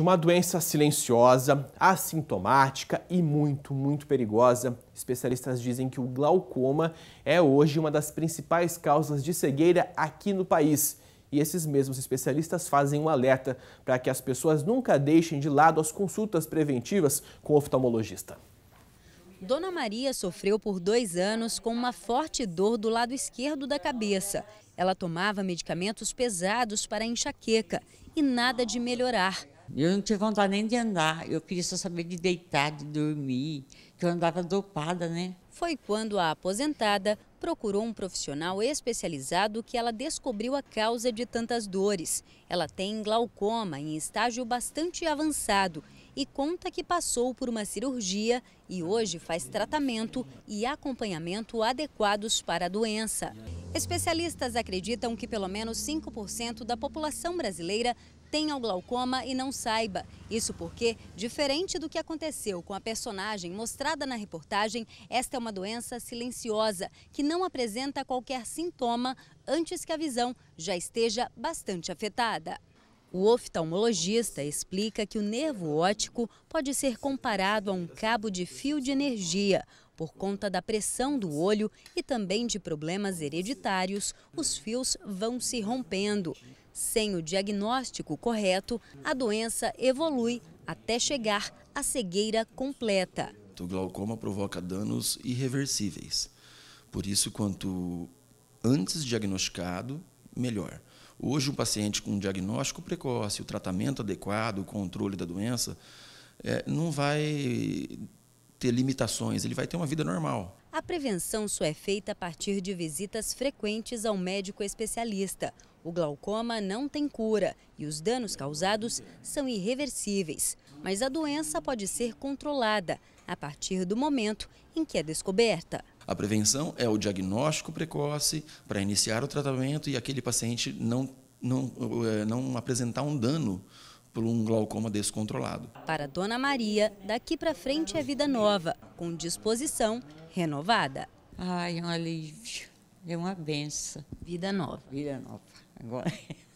uma doença silenciosa, assintomática e muito, muito perigosa. Especialistas dizem que o glaucoma é hoje uma das principais causas de cegueira aqui no país. E esses mesmos especialistas fazem um alerta para que as pessoas nunca deixem de lado as consultas preventivas com o oftalmologista. Dona Maria sofreu por dois anos com uma forte dor do lado esquerdo da cabeça. Ela tomava medicamentos pesados para enxaqueca e nada de melhorar. Eu não tinha vontade nem de andar, eu queria só saber de deitar, de dormir, que eu andava dopada, né? Foi quando a aposentada procurou um profissional especializado que ela descobriu a causa de tantas dores. Ela tem glaucoma em estágio bastante avançado e conta que passou por uma cirurgia e hoje faz tratamento e acompanhamento adequados para a doença. Especialistas acreditam que pelo menos 5% da população brasileira tenha o glaucoma e não saiba. Isso porque, diferente do que aconteceu com a personagem mostrada na reportagem, esta é uma doença silenciosa, que não apresenta qualquer sintoma antes que a visão já esteja bastante afetada. O oftalmologista explica que o nervo óptico pode ser comparado a um cabo de fio de energia. Por conta da pressão do olho e também de problemas hereditários, os fios vão se rompendo. Sem o diagnóstico correto, a doença evolui até chegar à cegueira completa. O glaucoma provoca danos irreversíveis. Por isso, quanto antes diagnosticado, melhor. Hoje, um paciente com um diagnóstico precoce, o tratamento adequado, o controle da doença, é, não vai ter limitações, ele vai ter uma vida normal. A prevenção só é feita a partir de visitas frequentes ao médico especialista. O glaucoma não tem cura e os danos causados são irreversíveis, mas a doença pode ser controlada a partir do momento em que é descoberta. A prevenção é o diagnóstico precoce para iniciar o tratamento e aquele paciente não, não, eh, não apresentar um dano por um glaucoma descontrolado. Para Dona Maria, daqui para frente é vida nova, com disposição renovada. Ai, um alívio. É uma benção. Vida nova. Vida nova. Agora.